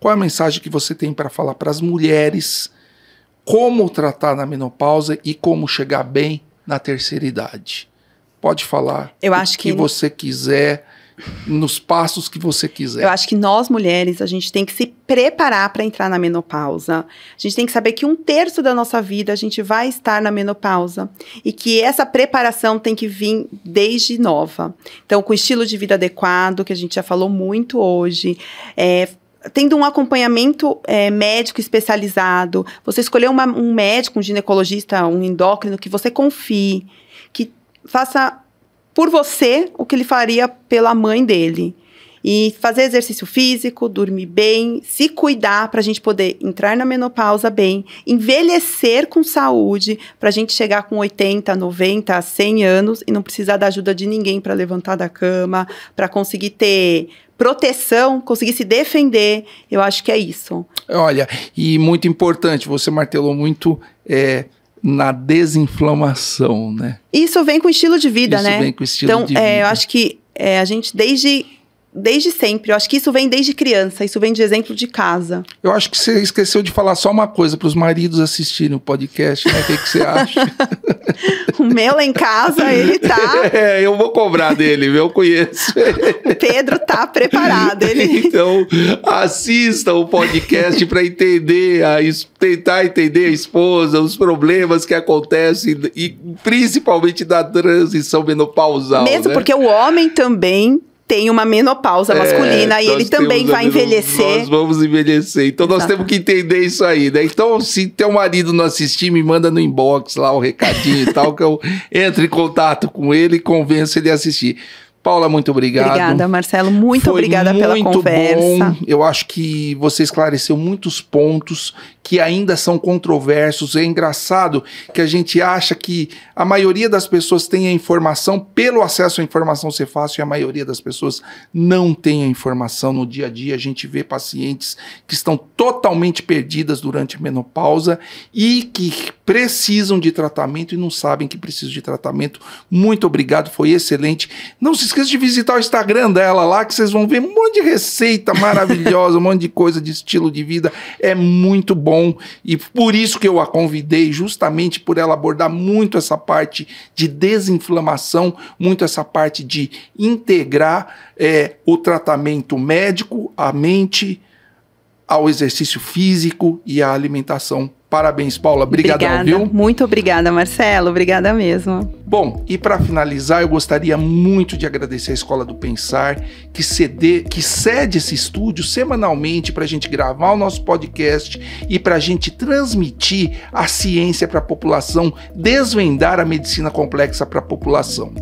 Qual é a mensagem que você tem para falar para as mulheres? Como tratar na menopausa e como chegar bem na terceira idade? Pode falar Eu acho o que, que você quiser nos passos que você quiser. Eu acho que nós mulheres, a gente tem que se preparar para entrar na menopausa. A gente tem que saber que um terço da nossa vida a gente vai estar na menopausa e que essa preparação tem que vir desde nova. Então, com estilo de vida adequado, que a gente já falou muito hoje, é, tendo um acompanhamento é, médico especializado, você escolher uma, um médico, um ginecologista, um endócrino que você confie, que faça por você o que ele faria pela mãe dele. E fazer exercício físico, dormir bem, se cuidar para a gente poder entrar na menopausa bem, envelhecer com saúde, para a gente chegar com 80, 90, 100 anos e não precisar da ajuda de ninguém para levantar da cama, para conseguir ter proteção, conseguir se defender. Eu acho que é isso. Olha, e muito importante, você martelou muito. É na desinflamação, né? Isso vem com estilo de vida, Isso né? Isso vem com estilo então, de é, vida. Então, eu acho que é, a gente, desde desde sempre. Eu acho que isso vem desde criança, isso vem de exemplo de casa. Eu acho que você esqueceu de falar só uma coisa para os maridos assistirem o podcast, né? O que, que você acha? o meu lá em casa, ele tá. É, eu vou cobrar dele, eu conheço. Pedro tá preparado, ele. Então, assista o podcast para entender, a, tentar entender a esposa, os problemas que acontecem e principalmente da transição menopausal. Mesmo né? porque o homem também tem uma menopausa é, masculina e ele também vai envelhecer. Nós vamos envelhecer. Então Exato. nós temos que entender isso aí, né? Então, se teu marido não assistir, me manda no inbox lá o recadinho e tal, que eu entre em contato com ele e convença ele a assistir. Paula, muito obrigado. Obrigada, Marcelo. Muito Foi obrigada muito pela conversa. Bom. Eu acho que você esclareceu muitos pontos que ainda são controversos. É engraçado que a gente acha que a maioria das pessoas tem a informação pelo acesso à informação ser fácil e a maioria das pessoas não tem a informação no dia a dia. A gente vê pacientes que estão totalmente perdidas durante a menopausa e que precisam de tratamento e não sabem que precisam de tratamento. Muito obrigado, foi excelente. Não se esqueça de visitar o Instagram dela lá, que vocês vão ver um monte de receita maravilhosa, um monte de coisa de estilo de vida. É muito bom. E por isso que eu a convidei, justamente por ela abordar muito essa parte de desinflamação, muito essa parte de integrar é, o tratamento médico, a mente ao exercício físico e à alimentação. Parabéns, Paula. Obrigadão, obrigada. viu? Muito obrigada, Marcelo. Obrigada mesmo. Bom, e para finalizar, eu gostaria muito de agradecer à Escola do Pensar, que, cede, que cede esse estúdio semanalmente para a gente gravar o nosso podcast e para a gente transmitir a ciência para a população, desvendar a medicina complexa para a população.